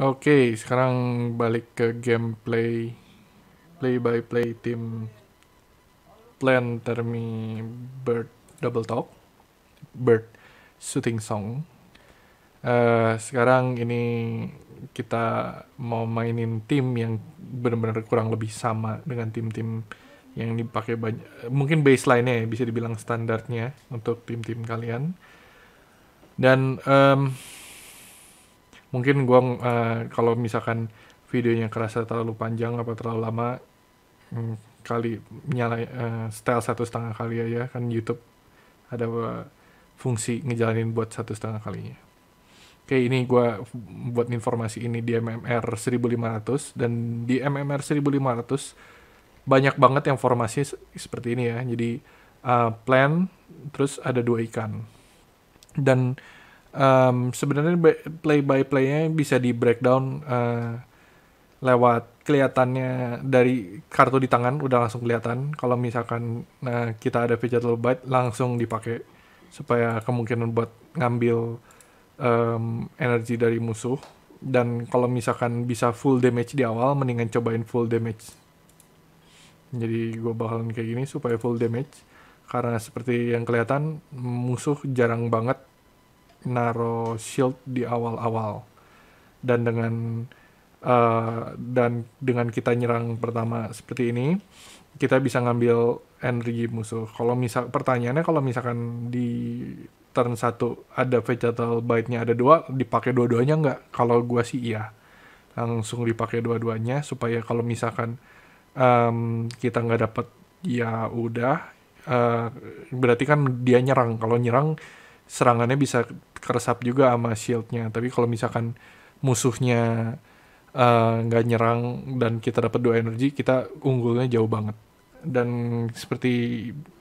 Oke, sekarang balik ke gameplay play by play tim Plan Termi Bird Double Talk Bird Shooting Song. Uh, sekarang ini kita mau mainin tim yang benar-benar kurang lebih sama dengan tim-tim yang dipakai banyak mungkin baseline-nya ya, bisa dibilang standarnya untuk tim-tim kalian. Dan um, mungkin gue uh, kalau misalkan videonya kerasa terlalu panjang apa terlalu lama mm, kali nyala uh, eh, style satu setengah kali aja kan YouTube ada uh, fungsi ngejalanin buat satu setengah kalinya. Oke ini gue buat informasi ini di MMR 1500 dan di MMR 1500 banyak banget yang formasi seperti ini ya. Jadi uh, plan terus ada dua ikan dan um, sebenarnya play by playnya bisa di breakdown uh, lewat kelihatannya dari kartu di tangan udah langsung kelihatan kalau misalkan nah, kita ada digital byte langsung dipakai supaya kemungkinan buat ngambil um, energi dari musuh dan kalau misalkan bisa full damage di awal mendingan cobain full damage jadi gue bakalan kayak gini supaya full damage karena seperti yang kelihatan musuh jarang banget naro shield di awal-awal dan dengan uh, dan dengan kita nyerang pertama seperti ini kita bisa ngambil energi musuh. Kalau misal pertanyaannya kalau misalkan di turn satu ada vegetal bite-nya ada dua dipakai dua-duanya nggak? Kalau gua sih iya. Langsung dipakai dua-duanya supaya kalau misalkan um, kita nggak dapat ya udah uh, berarti kan dia nyerang. Kalau nyerang serangannya bisa keresap juga sama shieldnya tapi kalau misalkan musuhnya eh, nggak uh, nyerang dan kita dapat dua energi kita unggulnya jauh banget dan seperti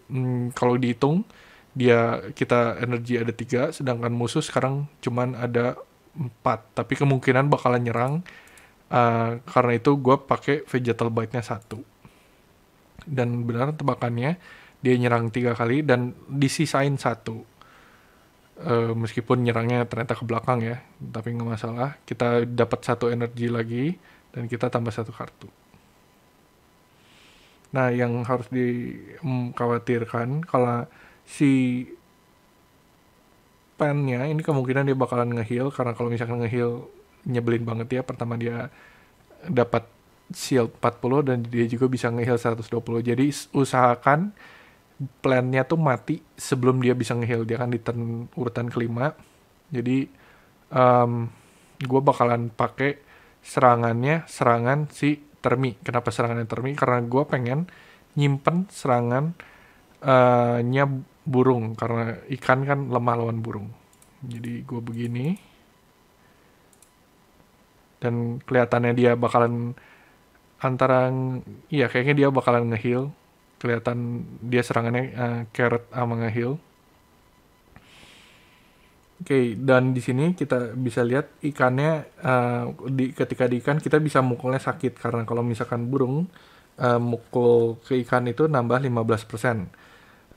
mm, kalau dihitung dia kita energi ada tiga sedangkan musuh sekarang cuman ada empat tapi kemungkinan bakalan nyerang uh, karena itu gue pakai vegetal bite nya satu dan benar tebakannya dia nyerang tiga kali dan disisain satu uh, meskipun nyerangnya ternyata ke belakang ya, tapi nggak masalah. Kita dapat satu energi lagi dan kita tambah satu kartu. Nah, yang harus dikhawatirkan kalau si pennya ini kemungkinan dia bakalan ngehil karena kalau misalkan ngehil nyebelin banget ya. Pertama dia dapat shield 40 dan dia juga bisa ngehil 120. Jadi usahakan plannya tuh mati sebelum dia bisa ngeheal dia kan di turn urutan kelima jadi um, gue bakalan pakai serangannya serangan si termi kenapa serangannya termi karena gue pengen nyimpen serangan uh, nya burung karena ikan kan lemah lawan burung jadi gue begini dan kelihatannya dia bakalan antara iya kayaknya dia bakalan ngeheal kelihatan dia serangannya uh, carrot sama ngeheal. Oke, okay, dan di sini kita bisa lihat ikannya uh, di ketika di ikan kita bisa mukulnya sakit karena kalau misalkan burung uh, mukul ke ikan itu nambah 15%. persen.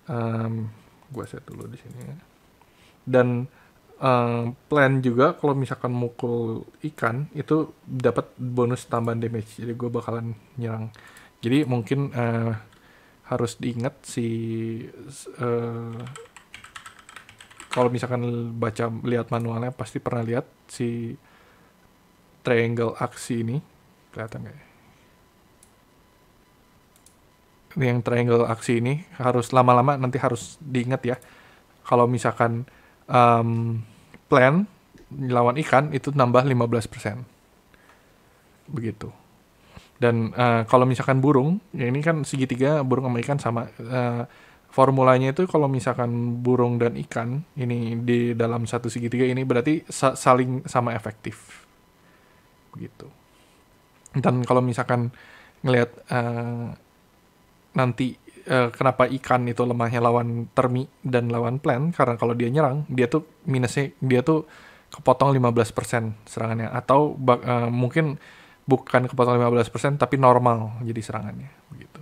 Um, gua set dulu di sini. Ya. Dan um, plan juga kalau misalkan mukul ikan itu dapat bonus tambahan damage. Jadi gue bakalan nyerang. Jadi mungkin uh, harus diingat si uh, kalau misalkan baca lihat manualnya pasti pernah lihat si triangle aksi ini kelihatan nggak ya? yang triangle aksi ini harus lama-lama nanti harus diingat ya kalau misalkan um, plan lawan ikan itu nambah 15% begitu dan uh, kalau misalkan burung, ya ini kan segitiga burung sama ikan sama. Uh, formulanya itu kalau misalkan burung dan ikan ini di dalam satu segitiga ini berarti sa saling sama efektif. begitu Dan kalau misalkan ngelihat uh, nanti uh, kenapa ikan itu lemahnya lawan termi dan lawan plan karena kalau dia nyerang dia tuh minusnya dia tuh kepotong 15% serangannya atau uh, mungkin bukan kepotong 15% tapi normal jadi serangannya begitu.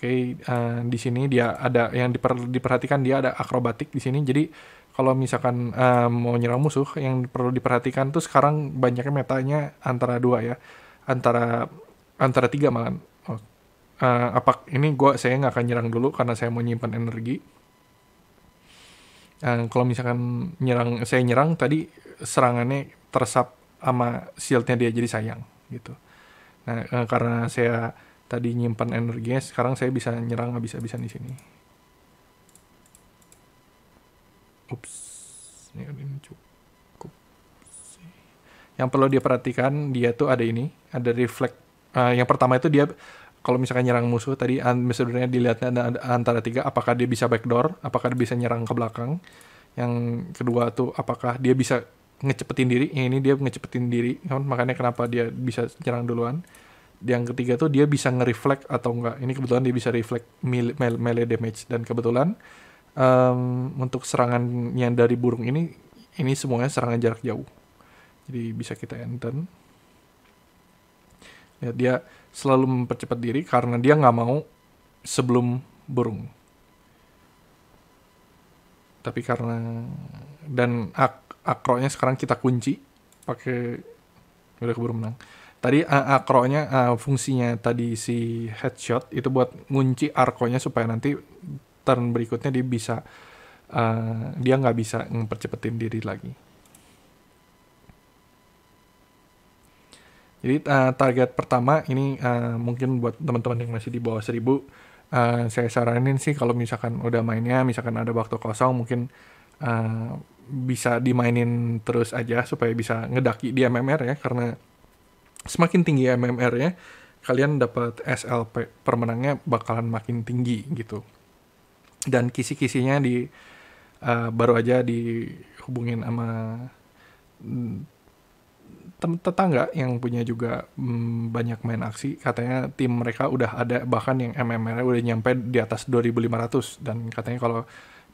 Oke, okay, uh, eh, di sini dia ada yang diper, diperhatikan dia ada akrobatik di sini. Jadi kalau misalkan uh, mau nyerang musuh yang perlu diperhatikan tuh sekarang banyaknya metanya antara dua ya. Antara antara tiga malah. Oh, uh, apa ini gua saya nggak akan nyerang dulu karena saya mau nyimpan energi. Uh, kalau misalkan nyerang saya nyerang tadi serangannya tersap sama shieldnya dia jadi sayang gitu nah eh, karena saya tadi nyimpan energinya sekarang saya bisa nyerang habis-habisan di sini ups ini cukup yang perlu dia perhatikan dia tuh ada ini ada reflect uh, yang pertama itu dia kalau misalkan nyerang musuh tadi misalnya dilihatnya ada antara tiga apakah dia bisa backdoor apakah dia bisa nyerang ke belakang yang kedua tuh apakah dia bisa ngecepetin diri yang ini dia ngecepetin diri kan makanya kenapa dia bisa nyerang duluan yang ketiga tuh dia bisa nge-reflect atau enggak ini kebetulan dia bisa reflect melee, damage dan kebetulan um, untuk serangan yang dari burung ini ini semuanya serangan jarak jauh jadi bisa kita enten ya dia selalu mempercepat diri karena dia nggak mau sebelum burung tapi karena dan ak akronya sekarang kita kunci pakai udah keburu menang. Tadi uh, akronya uh, fungsinya tadi si headshot itu buat ngunci arkonya supaya nanti turn berikutnya dia bisa uh, dia nggak bisa mempercepetin diri lagi. Jadi uh, target pertama ini uh, mungkin buat teman-teman yang masih di bawah seribu uh, saya saranin sih kalau misalkan udah mainnya misalkan ada waktu kosong mungkin uh, bisa dimainin terus aja supaya bisa ngedaki di MMR ya karena semakin tinggi mmr ya kalian dapat SLP permenangnya bakalan makin tinggi gitu dan kisi-kisinya di uh, baru aja dihubungin sama mm, tetangga yang punya juga mm, banyak main aksi katanya tim mereka udah ada bahkan yang MMR udah nyampe di atas 2500 dan katanya kalau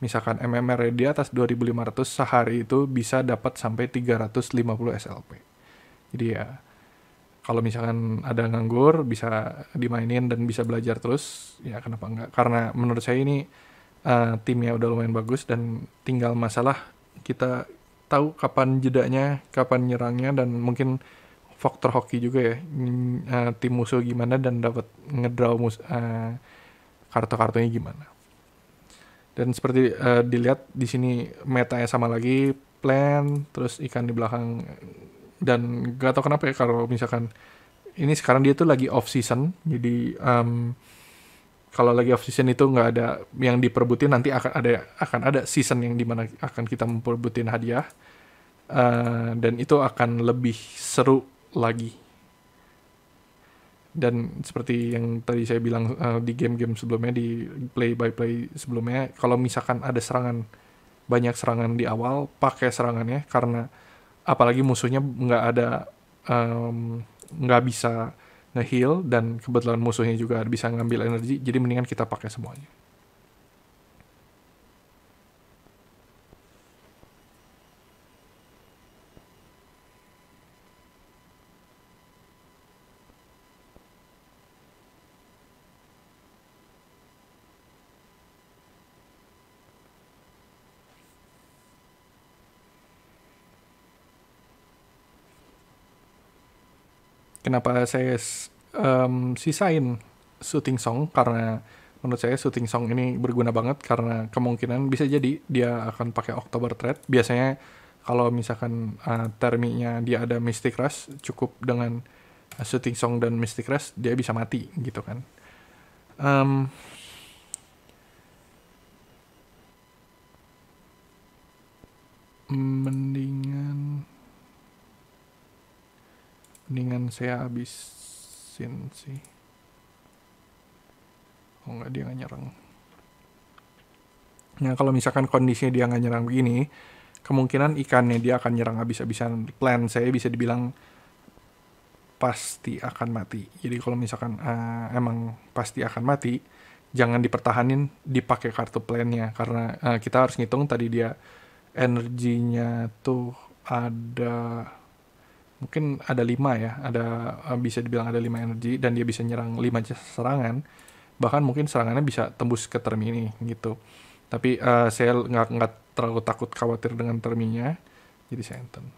misalkan MMR di atas 2500 sehari itu bisa dapat sampai 350 SLP. Jadi ya kalau misalkan ada nganggur bisa dimainin dan bisa belajar terus ya kenapa enggak karena menurut saya ini uh, timnya udah lumayan bagus dan tinggal masalah kita tahu kapan jedanya kapan nyerangnya dan mungkin faktor hoki juga ya uh, tim musuh gimana dan dapat ngedraw mus uh, kartu-kartunya gimana dan seperti uh, dilihat di sini metanya sama lagi, plan, terus ikan di belakang dan gak tau kenapa ya kalau misalkan ini sekarang dia tuh lagi off season, jadi um, kalau lagi off season itu nggak ada yang diperbutin nanti akan ada akan ada season yang dimana akan kita memperbutin hadiah uh, dan itu akan lebih seru lagi dan seperti yang tadi saya bilang uh, di game-game sebelumnya di play by play sebelumnya kalau misalkan ada serangan banyak serangan di awal pakai serangannya karena apalagi musuhnya nggak ada um, nggak bisa ngeheal dan kebetulan musuhnya juga bisa ngambil energi jadi mendingan kita pakai semuanya kenapa saya um, sisain shooting song karena menurut saya shooting song ini berguna banget karena kemungkinan bisa jadi dia akan pakai October Thread. Biasanya kalau misalkan uh, terminya dia ada Mystic Rush cukup dengan uh, shooting song dan Mystic Rush dia bisa mati gitu kan. Um, men mendingan saya habisin sih oh nggak dia nggak nyerang nah kalau misalkan kondisinya dia nggak nyerang begini kemungkinan ikannya dia akan nyerang habis-habisan plan saya bisa dibilang pasti akan mati jadi kalau misalkan uh, emang pasti akan mati jangan dipertahanin dipakai kartu plannya karena uh, kita harus ngitung tadi dia energinya tuh ada mungkin ada lima ya ada eh, bisa dibilang ada lima energi dan dia bisa nyerang lima serangan bahkan mungkin serangannya bisa tembus ke term ini gitu tapi uh, saya nggak nggak terlalu takut khawatir dengan terminya jadi saya enten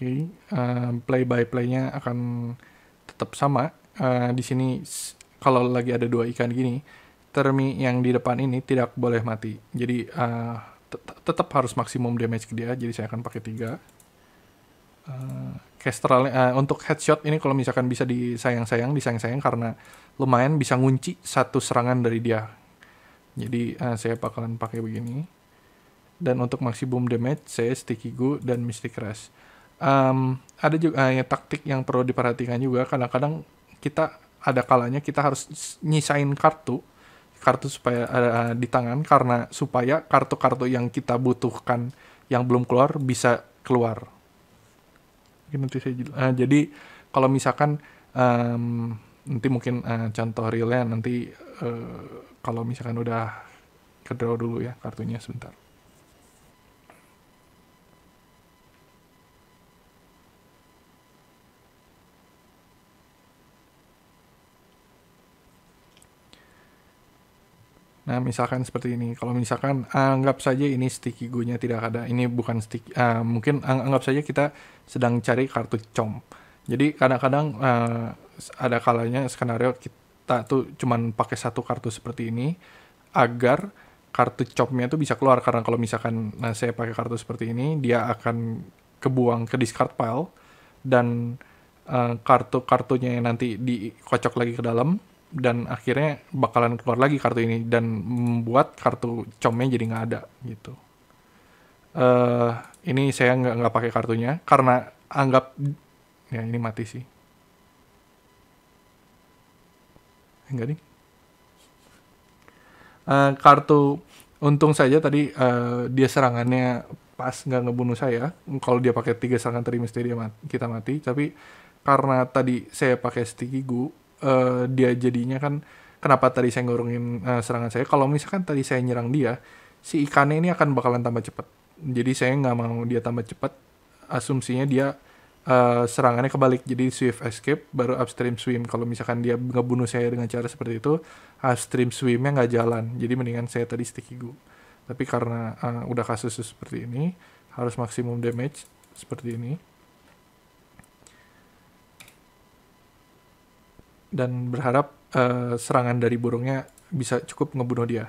okay. uh, eh, play by playnya akan tetap sama. Uh, di sini kalau lagi ada dua ikan gini, termi yang di depan ini tidak boleh mati. Jadi uh, tetap harus maksimum damage ke dia. Jadi saya akan pakai tiga. Uh, uh, untuk headshot ini kalau misalkan bisa disayang-sayang, disayang-sayang karena lumayan bisa ngunci satu serangan dari dia. Jadi uh, saya bakalan pakai begini. Dan untuk maksimum damage saya sticky goo dan mystic rush um, ada juga uh, ya, taktik yang perlu diperhatikan juga kadang-kadang kita ada kalanya kita harus nyisain kartu kartu supaya uh, di tangan karena supaya kartu-kartu yang kita butuhkan yang belum keluar bisa keluar. Nanti saya uh, jadi kalau misalkan um, nanti mungkin uh, contoh realnya nanti uh, kalau misalkan udah kedraw dulu ya kartunya sebentar. Nah, misalkan seperti ini. Kalau misalkan anggap saja ini sticky gunya tidak ada, ini bukan stick uh, mungkin anggap saja kita sedang cari kartu com. Jadi kadang-kadang uh, ada kalanya skenario kita tuh cuman pakai satu kartu seperti ini agar kartu comnya tuh bisa keluar karena kalau misalkan nah, saya pakai kartu seperti ini, dia akan kebuang ke discard pile dan uh, kartu-kartunya yang nanti dikocok lagi ke dalam dan akhirnya bakalan keluar lagi kartu ini dan membuat kartu comnya jadi nggak ada gitu. Uh, ini saya nggak nggak pakai kartunya karena anggap ya ini mati sih. Enggak nih. Uh, kartu untung saja tadi uh, dia serangannya pas nggak ngebunuh saya. Kalau dia pakai tiga serangan tadi mesti dia kita mati. Tapi karena tadi saya pakai sticky goo uh, dia jadinya kan kenapa tadi saya ngurungin uh, serangan saya kalau misalkan tadi saya nyerang dia si ikannya ini akan bakalan tambah cepat jadi saya nggak mau dia tambah cepat asumsinya dia uh, serangannya kebalik jadi swift escape baru upstream swim kalau misalkan dia ngebunuh saya dengan cara seperti itu upstream swimnya nggak jalan jadi mendingan saya tadi sticky go tapi karena uh, udah kasus seperti ini harus maksimum damage seperti ini dan berharap uh, serangan dari burungnya bisa cukup ngebunuh dia.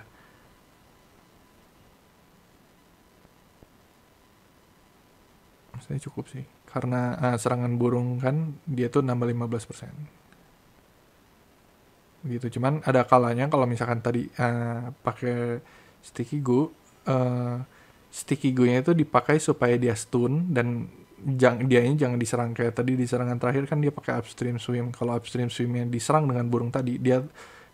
Saya cukup sih, karena uh, serangan burung kan dia tuh nambah 15%. Begitu, cuman ada kalanya kalau misalkan tadi uh, pakai sticky goo, uh, sticky goo-nya itu dipakai supaya dia stun dan jangan dia ini jangan diserang kayak tadi di serangan terakhir kan dia pakai upstream swim kalau upstream swimnya diserang dengan burung tadi dia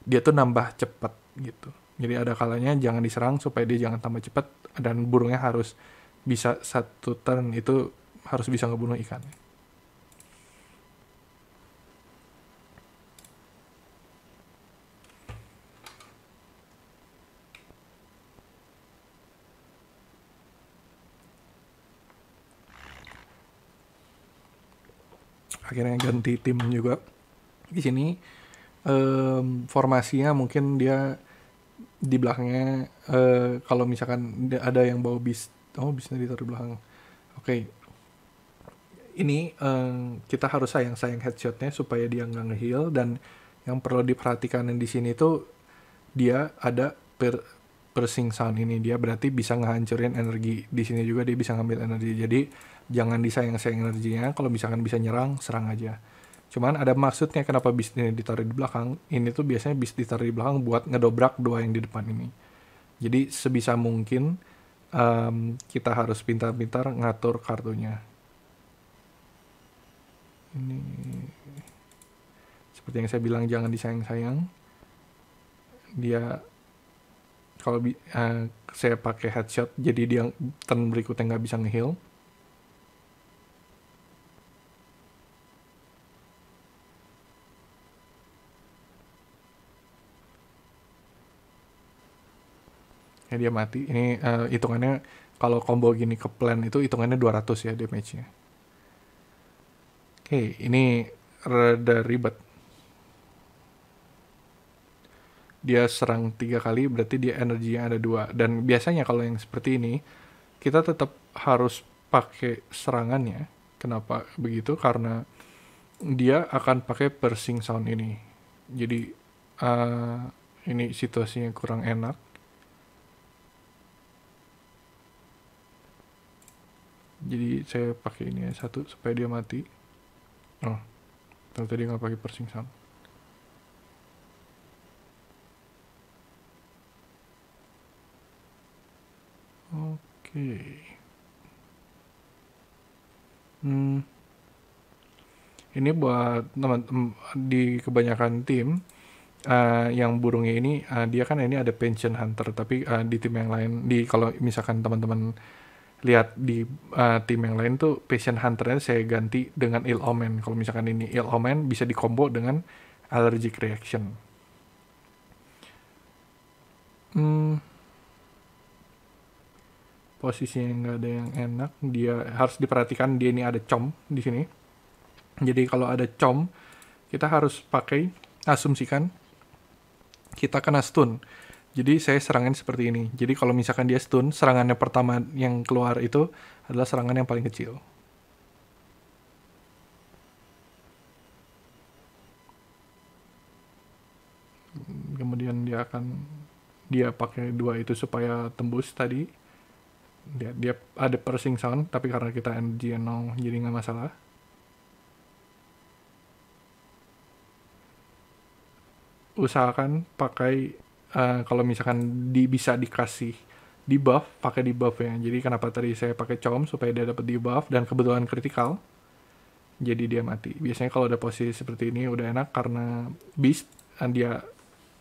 dia tuh nambah cepat gitu jadi ada kalanya jangan diserang supaya dia jangan tambah cepat dan burungnya harus bisa satu turn itu harus bisa ngebunuh ikannya akhirnya ganti tim juga di sini um, formasinya mungkin dia di belakangnya uh, kalau misalkan ada yang bawa bis oh bisnya di di belakang oke okay. ini um, kita harus sayang sayang headshotnya supaya dia nggak ngeheal dan yang perlu diperhatikan di sini tuh dia ada Persing Sun ini dia berarti bisa ngehancurin energi di sini juga dia bisa ngambil energi jadi jangan disayang-sayang energinya kalau misalkan bisa nyerang serang aja cuman ada maksudnya kenapa bis ini ditaruh di belakang ini tuh biasanya bis ditarik di belakang buat ngedobrak dua yang di depan ini jadi sebisa mungkin um, kita harus pintar-pintar ngatur kartunya ini seperti yang saya bilang jangan disayang-sayang dia kalau uh, saya pakai headshot jadi dia turn berikutnya nggak bisa ngeheal. Ya dia mati. Ini uh, hitungannya kalau combo gini ke plan itu hitungannya 200 ya damage-nya. Oke, okay, ini rada ribet. dia serang tiga kali berarti dia energi yang ada dua dan biasanya kalau yang seperti ini kita tetap harus pakai serangannya kenapa begitu karena dia akan pakai persing sound ini jadi uh, ini situasinya kurang enak jadi saya pakai ini ya, satu supaya dia mati oh tadi nggak pakai persing sound okay. hmm ini buat teman, di kebanyakan tim uh, yang burungnya ini uh, dia kan ini ada pension hunter tapi uh, di tim yang lain di kalau misalkan teman-teman lihat di uh, tim yang lain tuh pension hunternya saya ganti dengan ill omen kalau misalkan ini ill omen bisa dikombo dengan allergic reaction hmm posisi yang nggak ada yang enak dia harus diperhatikan dia ini ada com di sini jadi kalau ada com kita harus pakai asumsikan kita kena stun jadi saya serangan seperti ini jadi kalau misalkan dia stun serangannya pertama yang keluar itu adalah serangan yang paling kecil kemudian dia akan dia pakai dua itu supaya tembus tadi dia dia ada pressing sound tapi karena kita energi and jadi nggak masalah usahakan pakai uh, kalau misalkan di, bisa dikasih di buff pakai di buff ya jadi kenapa tadi saya pakai com supaya dia dapat di buff dan kebetulan kritikal jadi dia mati biasanya kalau ada posisi seperti ini udah enak karena beast dia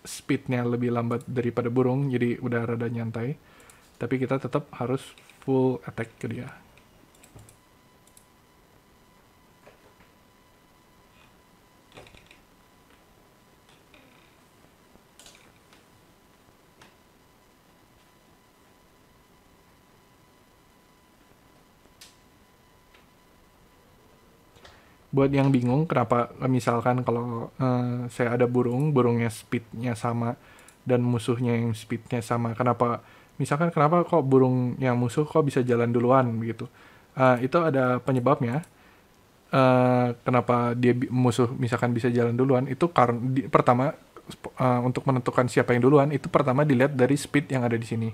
speednya lebih lambat daripada burung jadi udah rada nyantai tapi kita tetap harus full attack ke dia buat yang bingung kenapa misalkan kalau uh, saya ada burung burungnya speednya sama dan musuhnya yang speednya sama kenapa misalkan kenapa kok burung yang musuh kok bisa jalan duluan begitu? uh, itu ada penyebabnya uh, kenapa dia musuh misalkan bisa jalan duluan itu karena pertama uh, untuk menentukan siapa yang duluan itu pertama dilihat dari speed yang ada di sini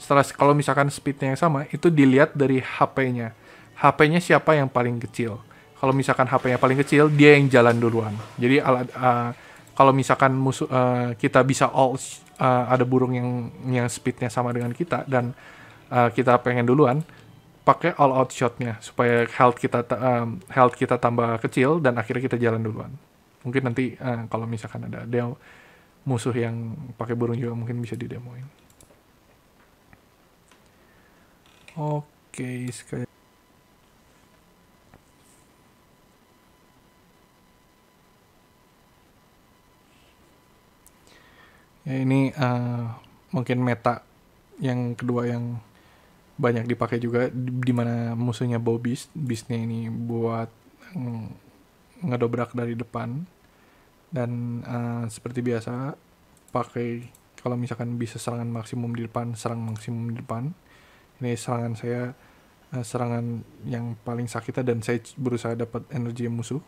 setelah kalau misalkan speednya yang sama itu dilihat dari HP-nya HP-nya siapa yang paling kecil kalau misalkan HP-nya paling kecil dia yang jalan duluan jadi alat uh, kalau misalkan musuh uh, kita bisa all uh, ada burung yang yang speednya sama dengan kita dan uh, kita pengen duluan pakai all out shotnya supaya health kita um, health kita tambah kecil dan akhirnya kita jalan duluan mungkin nanti uh, kalau misalkan ada demo musuh yang pakai burung juga mungkin bisa didemoin oke okay, sekali Ya, ini uh, mungkin meta yang kedua yang banyak dipakai juga di mana musuhnya bow bisnya ini buat mm, ngedobrak dari depan dan uh, seperti biasa pakai kalau misalkan bisa serangan maksimum di depan serang maksimum di depan ini serangan saya uh, serangan yang paling sakitnya dan saya berusaha dapat energi musuh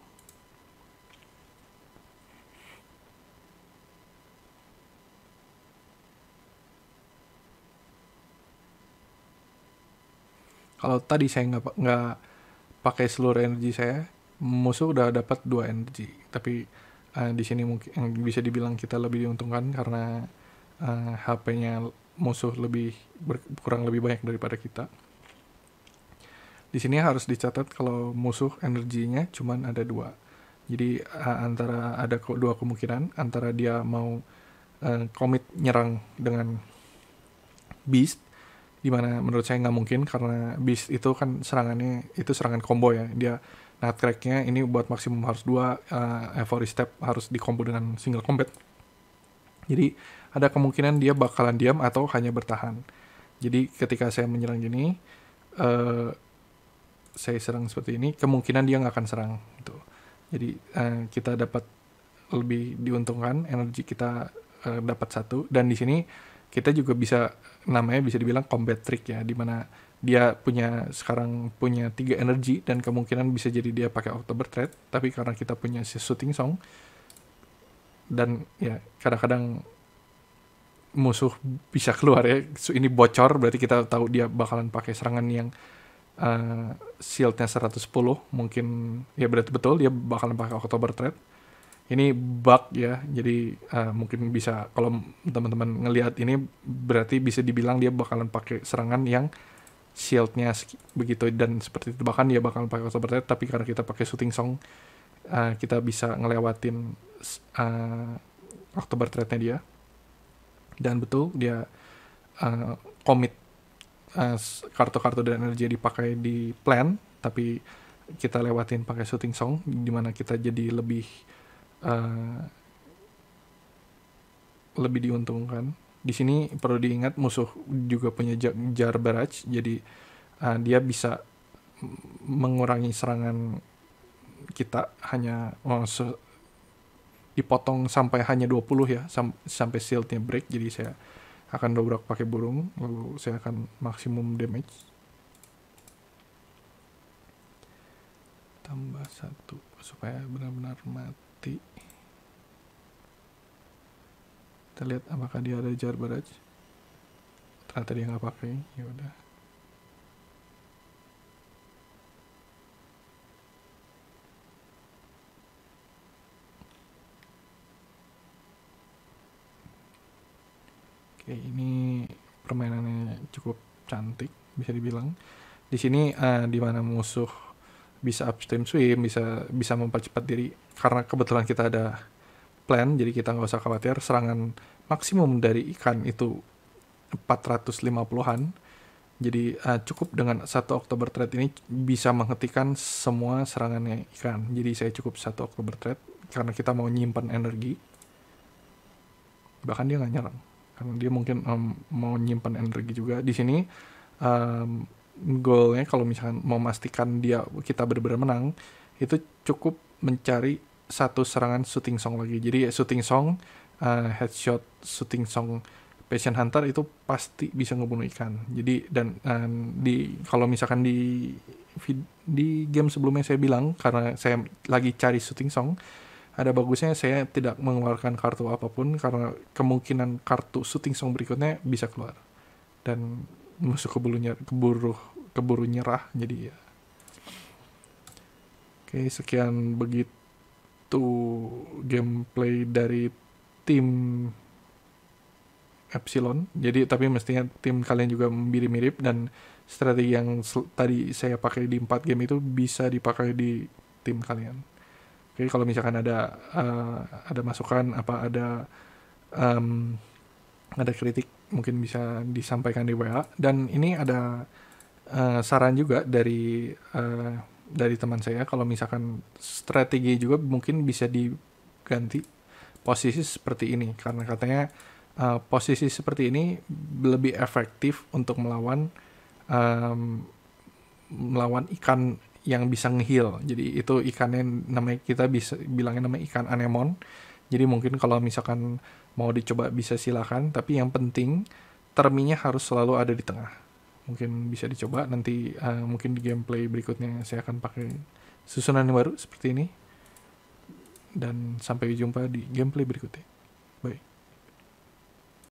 kalau tadi saya nggak nggak pakai seluruh energi saya musuh udah dapat dua energi tapi uh, di sini mungkin eh, bisa dibilang kita lebih diuntungkan karena uh, eh, HP-nya musuh lebih kurang lebih banyak daripada kita di sini harus dicatat kalau musuh energinya cuman ada dua jadi uh, antara ada dua kemungkinan antara dia mau komit uh, nyerang dengan beast dimana menurut saya nggak mungkin karena beast itu kan serangannya itu serangan combo ya dia nutcracknya ini buat maksimum harus dua uh, every step harus dikombo dengan single combat jadi ada kemungkinan dia bakalan diam atau hanya bertahan jadi ketika saya menyerang gini uh, saya serang seperti ini kemungkinan dia nggak akan serang gitu jadi uh, kita dapat lebih diuntungkan energi kita uh, dapat satu dan di sini kita juga bisa namanya bisa dibilang combat trick ya mana dia punya sekarang punya tiga energi dan kemungkinan bisa jadi dia pakai October Threat tapi karena kita punya si shooting song dan ya kadang-kadang musuh bisa keluar ya ini bocor berarti kita tahu dia bakalan pakai serangan yang uh, shieldnya 110 mungkin ya berarti betul dia bakalan pakai October Threat ini bug ya jadi uh, mungkin bisa kalau teman-teman ngelihat ini berarti bisa dibilang dia bakalan pakai serangan yang shieldnya begitu dan seperti itu bahkan dia bakalan pakai seperti itu tapi karena kita pakai shooting song uh, kita bisa ngelewatin uh, October threatnya dia dan betul dia uh, commit kartu-kartu uh, dan energi dipakai di plan tapi kita lewatin pakai shooting song dimana kita jadi lebih Eh, lebih diuntungkan. Di sini perlu diingat musuh juga punya jar barrage, jadi uh, dia bisa mengurangi serangan kita hanya oh, dipotong sampai hanya 20 ya sam sampai shieldnya break jadi saya akan dobrak pakai burung lalu saya akan maksimum damage tambah satu supaya benar-benar mat mati kita lihat apakah dia ada jar baraj ternyata dia nggak pakai ya udah oke ini permainannya cukup cantik bisa dibilang di sini uh, di mana musuh bisa upstream swim bisa bisa mempercepat diri karena kebetulan kita ada plan jadi kita nggak usah khawatir serangan maksimum dari ikan itu 450-an jadi uh, cukup dengan satu Oktober trade ini bisa menghentikan semua serangannya ikan jadi saya cukup satu Oktober trade karena kita mau nyimpan energi bahkan dia nggak nyerang karena dia mungkin um, mau nyimpan energi juga di sini um, goalnya kalau misalkan mau memastikan dia kita benar-benar menang itu cukup mencari satu serangan shooting song lagi jadi ya, shooting song uh, headshot shooting song passion hunter itu pasti bisa ngebunuh ikan jadi dan um, di kalau misalkan di di game sebelumnya saya bilang karena saya lagi cari shooting song ada bagusnya saya tidak mengeluarkan kartu apapun karena kemungkinan kartu shooting song berikutnya bisa keluar dan musuh keburu keburu keburu nyerah jadi ya oke sekian begitu gameplay dari tim Epsilon jadi tapi mestinya tim kalian juga mirip-mirip dan strategi yang tadi saya pakai di empat game itu bisa dipakai di tim kalian oke kalau misalkan ada uh, ada masukan apa ada um, ada kritik mungkin bisa disampaikan di WA dan ini ada uh, saran juga dari uh, dari teman saya kalau misalkan strategi juga mungkin bisa diganti posisi seperti ini karena katanya uh, posisi seperti ini lebih efektif untuk melawan um, melawan ikan yang bisa ngehil jadi itu ikannya namanya kita bisa bilangnya namanya ikan anemon jadi mungkin kalau misalkan mau dicoba bisa silakan tapi yang penting terminya harus selalu ada di tengah mungkin bisa dicoba nanti uh, mungkin di gameplay berikutnya saya akan pakai susunan yang baru seperti ini dan sampai jumpa di gameplay berikutnya